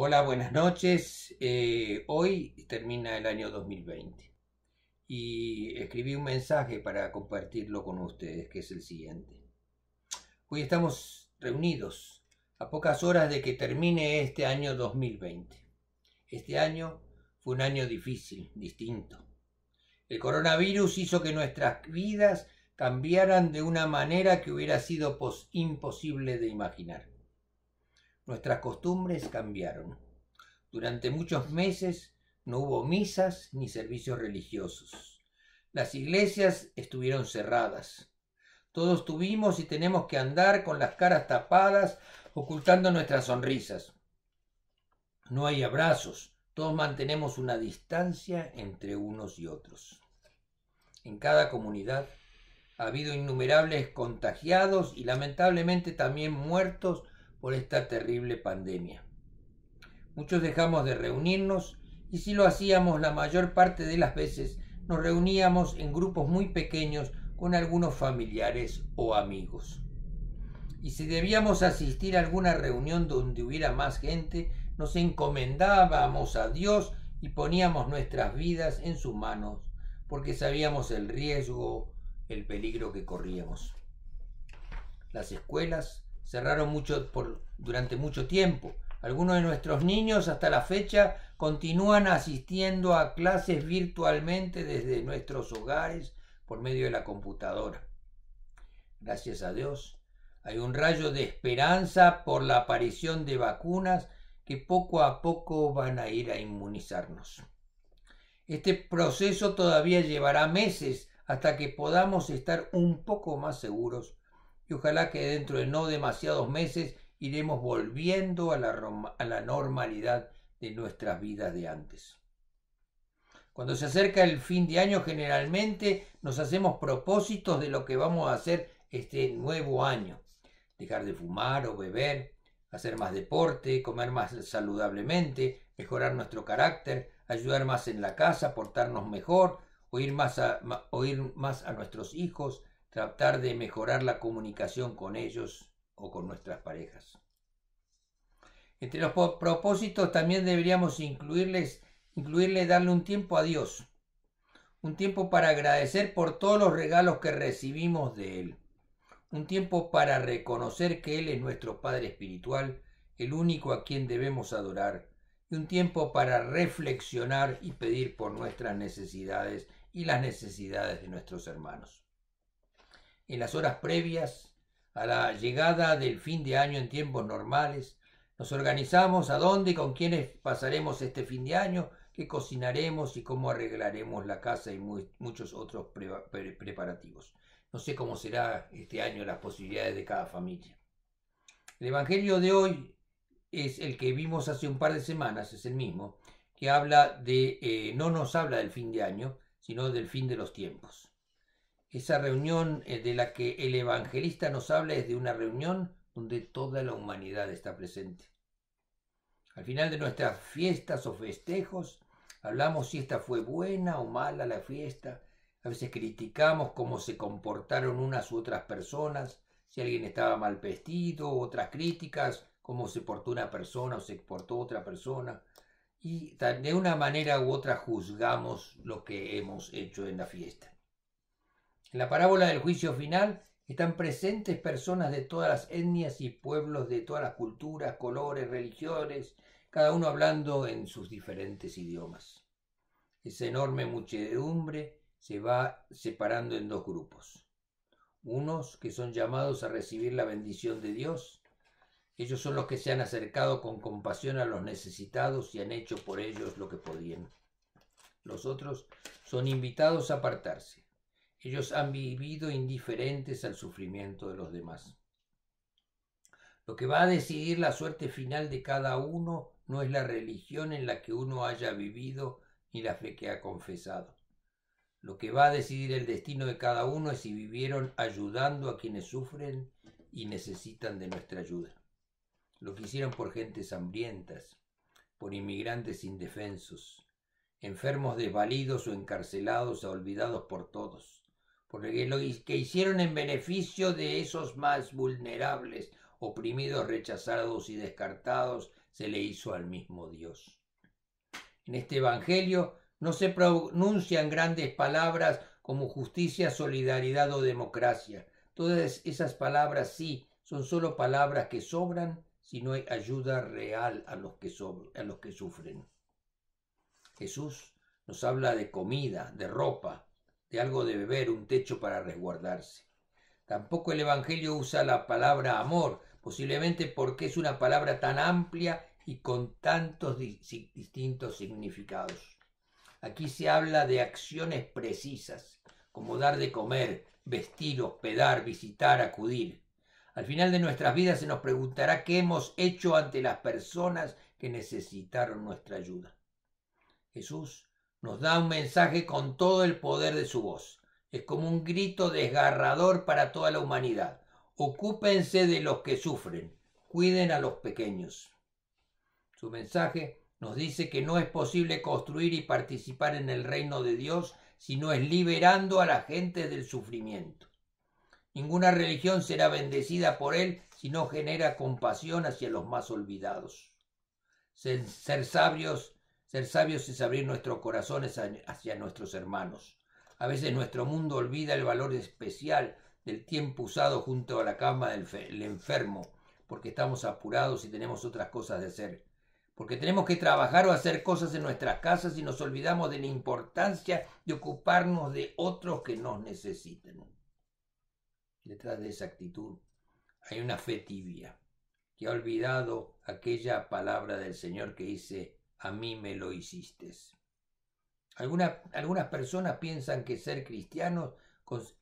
Hola, buenas noches. Eh, hoy termina el año 2020 y escribí un mensaje para compartirlo con ustedes, que es el siguiente. Hoy estamos reunidos a pocas horas de que termine este año 2020. Este año fue un año difícil, distinto. El coronavirus hizo que nuestras vidas cambiaran de una manera que hubiera sido imposible de imaginar. Nuestras costumbres cambiaron. Durante muchos meses no hubo misas ni servicios religiosos. Las iglesias estuvieron cerradas. Todos tuvimos y tenemos que andar con las caras tapadas, ocultando nuestras sonrisas. No hay abrazos, todos mantenemos una distancia entre unos y otros. En cada comunidad ha habido innumerables contagiados y lamentablemente también muertos por esta terrible pandemia. Muchos dejamos de reunirnos y si lo hacíamos la mayor parte de las veces nos reuníamos en grupos muy pequeños con algunos familiares o amigos. Y si debíamos asistir a alguna reunión donde hubiera más gente, nos encomendábamos a Dios y poníamos nuestras vidas en sus manos, porque sabíamos el riesgo, el peligro que corríamos. Las escuelas, cerraron mucho por, durante mucho tiempo. Algunos de nuestros niños hasta la fecha continúan asistiendo a clases virtualmente desde nuestros hogares por medio de la computadora. Gracias a Dios, hay un rayo de esperanza por la aparición de vacunas que poco a poco van a ir a inmunizarnos. Este proceso todavía llevará meses hasta que podamos estar un poco más seguros y ojalá que dentro de no demasiados meses iremos volviendo a la, normalidad de nuestras vidas de antes. Cuando se acerca el fin de año generalmente nos hacemos propósitos de lo que vamos a hacer este nuevo año. Dejar de fumar o beber, hacer más deporte, comer más saludablemente, mejorar nuestro carácter, ayudar más en la casa, portarnos mejor, oír más a, oír más a nuestros hijos, tratar de mejorar la comunicación con ellos o con nuestras parejas. Entre los propósitos también deberíamos incluirles, incluirle darle un tiempo a Dios, un tiempo para agradecer por todos los regalos que recibimos de Él, un tiempo para reconocer que Él es nuestro Padre Espiritual, el único a quien debemos adorar, y un tiempo para reflexionar y pedir por nuestras necesidades y las necesidades de nuestros hermanos en las horas previas a la llegada del fin de año en tiempos normales. Nos organizamos a dónde y con quiénes pasaremos este fin de año, qué cocinaremos y cómo arreglaremos la casa y muchos otros preparativos. No sé cómo será este año las posibilidades de cada familia. El Evangelio de hoy es el que vimos hace un par de semanas, es el mismo, que habla de, eh, no nos habla del fin de año, sino del fin de los tiempos. Esa reunión eh, de la que el evangelista nos habla es de una reunión donde toda la humanidad está presente. Al final de nuestras fiestas o festejos, hablamos si esta fue buena o mala la fiesta, a veces criticamos cómo se comportaron unas u otras personas, si alguien estaba mal vestido, otras críticas, cómo se portó una persona o se portó otra persona. Y de una manera u otra juzgamos lo que hemos hecho en la fiesta. En la parábola del juicio final están presentes personas de todas las etnias y pueblos, de todas las culturas, colores, religiones, cada uno hablando en sus diferentes idiomas. Esa enorme muchedumbre se va separando en dos grupos. Unos que son llamados a recibir la bendición de Dios, ellos son los que se han acercado con compasión a los necesitados y han hecho por ellos lo que podían. Los otros son invitados a apartarse. Ellos han vivido indiferentes al sufrimiento de los demás. Lo que va a decidir la suerte final de cada uno no es la religión en la que uno haya vivido ni la fe que ha confesado. Lo que va a decidir el destino de cada uno es si vivieron ayudando a quienes sufren y necesitan de nuestra ayuda. Lo que hicieron por gentes hambrientas, por inmigrantes indefensos, enfermos desvalidos o encarcelados o olvidados por todos, porque lo que hicieron en beneficio de esos más vulnerables, oprimidos, rechazados y descartados, se le hizo al mismo Dios. En este Evangelio no se pronuncian grandes palabras como justicia, solidaridad o democracia. Todas esas palabras sí, son solo palabras que sobran si no hay ayuda real a los que, a los que sufren. Jesús nos habla de comida, de ropa, de algo de beber, un techo para resguardarse. Tampoco el Evangelio usa la palabra amor, posiblemente porque es una palabra tan amplia y con tantos distintos significados. Aquí se habla de acciones precisas, como dar de comer, vestir, hospedar, visitar, acudir. Al final de nuestras vidas se nos preguntará qué hemos hecho ante las personas que necesitaron nuestra ayuda. Jesús nos da un mensaje con todo el poder de su voz. Es como un grito desgarrador para toda la humanidad. Ocúpense de los que sufren. Cuiden a los pequeños. Su mensaje nos dice que no es posible construir y participar en el reino de Dios si no es liberando a la gente del sufrimiento. Ninguna religión será bendecida por él si no genera compasión hacia los más olvidados. Ser sabios ser sabios es abrir nuestros corazones hacia nuestros hermanos. A veces nuestro mundo olvida el valor especial del tiempo usado junto a la cama del enfermo, porque estamos apurados y tenemos otras cosas de hacer. Porque tenemos que trabajar o hacer cosas en nuestras casas y nos olvidamos de la importancia de ocuparnos de otros que nos necesiten. Detrás de esa actitud hay una fe tibia que ha olvidado aquella palabra del Señor que dice, a mí me lo hiciste. algunas personas piensan que ser cristiano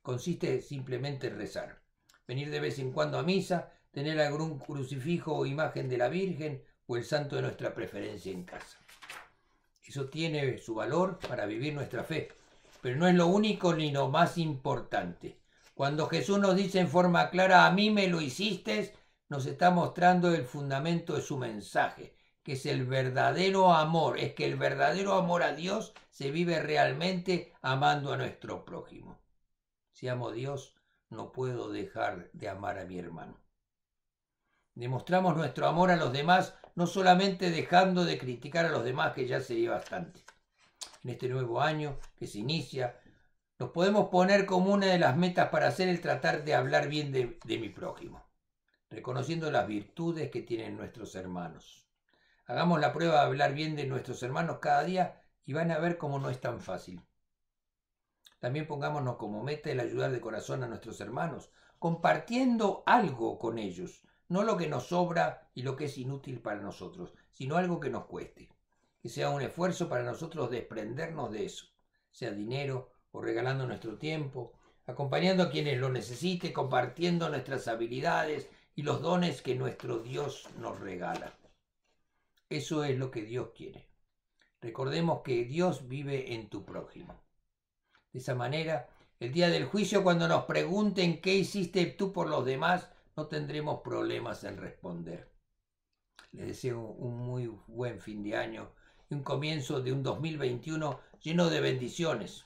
consiste simplemente en rezar, venir de vez en cuando a misa, tener algún crucifijo o imagen de la Virgen o el santo de nuestra preferencia en casa. Eso tiene su valor para vivir nuestra fe, pero no es lo único ni lo más importante. Cuando Jesús nos dice en forma clara, a mí me lo hiciste, nos está mostrando el fundamento de su mensaje, que es el verdadero amor, es que el verdadero amor a Dios se vive realmente amando a nuestro prójimo. Si amo a Dios, no puedo dejar de amar a mi hermano. Demostramos nuestro amor a los demás no solamente dejando de criticar a los demás, que ya sería bastante. En este nuevo año que se inicia, nos podemos poner como una de las metas para hacer el tratar de hablar bien de mi prójimo, reconociendo las virtudes que tienen nuestros hermanos. Hagamos la prueba de hablar bien de nuestros hermanos cada día y van a ver cómo no es tan fácil. También pongámonos como meta el ayudar de corazón a nuestros hermanos, compartiendo algo con ellos, no lo que nos sobra y lo que es inútil para nosotros, sino algo que nos cueste. Que sea un esfuerzo para nosotros desprendernos de eso, sea dinero o regalando nuestro tiempo, acompañando a quienes lo necesiten, compartiendo nuestras habilidades y los dones que nuestro Dios nos regala. Eso es lo que Dios quiere. Recordemos que Dios vive en tu prójimo. De esa manera, el día del juicio, cuando nos pregunten qué hiciste tú por los demás, no tendremos problemas en responder. Les deseo un muy buen fin de año y un comienzo de un 2021 lleno de bendiciones,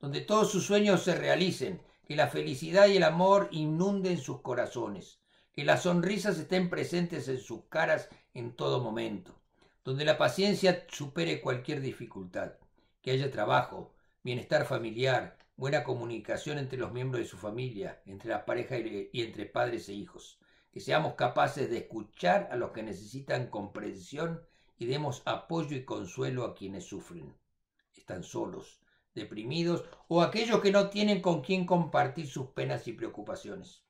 donde todos sus sueños se realicen, que la felicidad y el amor inunden sus corazones que las sonrisas estén presentes en sus caras en todo momento, donde la paciencia supere cualquier dificultad, que haya trabajo, bienestar familiar, buena comunicación entre los miembros de su familia, entre la pareja y entre padres e hijos, que seamos capaces de escuchar a los que necesitan comprensión y demos apoyo y consuelo a quienes sufren. Están solos, deprimidos o aquellos que no tienen con quién compartir sus penas y preocupaciones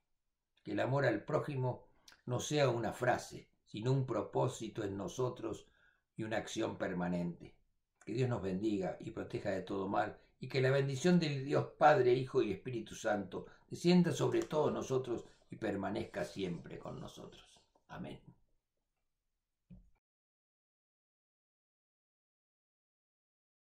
que el amor al prójimo no sea una frase, sino un propósito en nosotros y una acción permanente. Que Dios nos bendiga y proteja de todo mal, y que la bendición de Dios Padre, Hijo y Espíritu Santo descienda sobre todos nosotros y permanezca siempre con nosotros. Amén.